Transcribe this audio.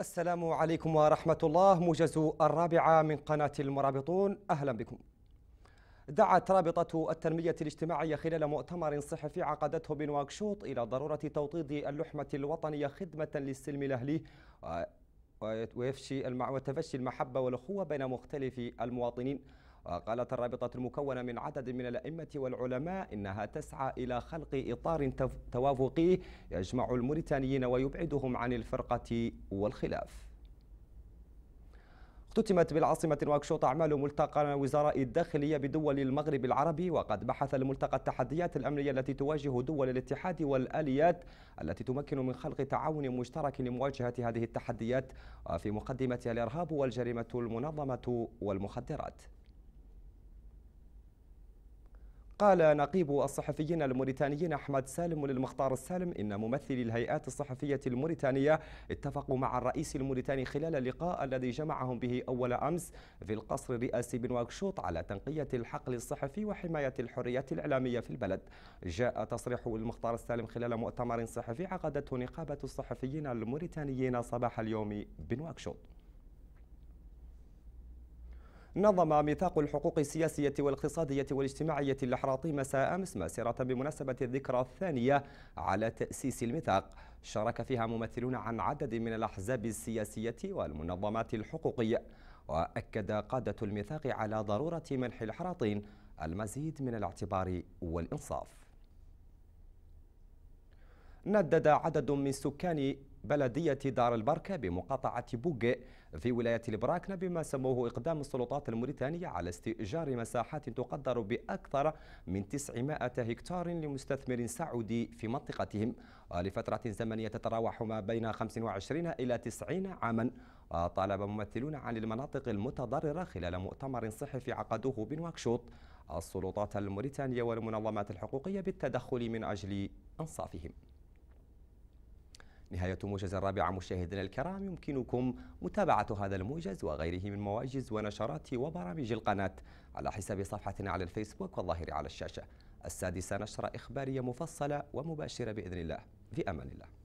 السلام عليكم ورحمة الله موجز الرابعة من قناة المرابطون أهلا بكم دعت رابطة التنمية الاجتماعية خلال مؤتمر صحفي عقدته بنواكشوط إلى ضرورة توطيد اللحمة الوطنية خدمة للسلم الأهلي ويفشي وتفشي المحبة والأخوة بين مختلف المواطنين وقالت الرابطة المكونة من عدد من الأئمة والعلماء إنها تسعى إلى خلق إطار توافقي يجمع الموريتانيين ويبعدهم عن الفرقة والخلاف اختتمت بالعاصمة نواكشوط أعمال ملتقى وزراء الداخلية بدول المغرب العربي وقد بحث الملتقى التحديات الأمنية التي تواجه دول الاتحاد والآليات التي تمكن من خلق تعاون مشترك لمواجهة هذه التحديات وفي مقدمتها الإرهاب والجريمة المنظمة والمخدرات قال نقيب الصحفيين الموريتانيين أحمد سالم للمختار السالم إن ممثلي الهيئات الصحفية الموريتانية اتفقوا مع الرئيس الموريتاني خلال اللقاء الذي جمعهم به أول أمس في القصر الرئاسي بنواكشوط على تنقية الحقل الصحفي وحماية الحرية الإعلامية في البلد جاء تصريح المختار السالم خلال مؤتمر صحفي عقدته نقابة الصحفيين الموريتانيين صباح اليوم بنواكشوط نظم ميثاق الحقوق السياسية والاقتصادية والاجتماعية الأحراطي مساء أمس مسيرة بمناسبة الذكرى الثانية على تأسيس الميثاق شارك فيها ممثلون عن عدد من الأحزاب السياسية والمنظمات الحقوقية وأكد قادة الميثاق على ضرورة منح الأحراطين المزيد من الاعتبار والإنصاف ندد عدد من سكان بلدية دار البركة بمقاطعة بوغ في ولاية البراكنة بما سموه إقدام السلطات الموريتانية على استئجار مساحات تقدر بأكثر من 900 هكتار لمستثمر سعودي في منطقتهم لفترة زمنية تتراوح ما بين 25 إلى 90 عاما طالب ممثلون عن المناطق المتضررة خلال مؤتمر صحفي عقدوه بنواكشوط السلطات الموريتانية والمنظمات الحقوقية بالتدخل من أجل أنصافهم نهاية موجز الرابعة مشاهدينا الكرام يمكنكم متابعة هذا الموجز وغيره من مواجز ونشرات وبرامج القناة على حساب صفحتنا على الفيسبوك والظاهر على الشاشة السادسة نشرة إخبارية مفصلة ومباشرة بإذن الله في أمان الله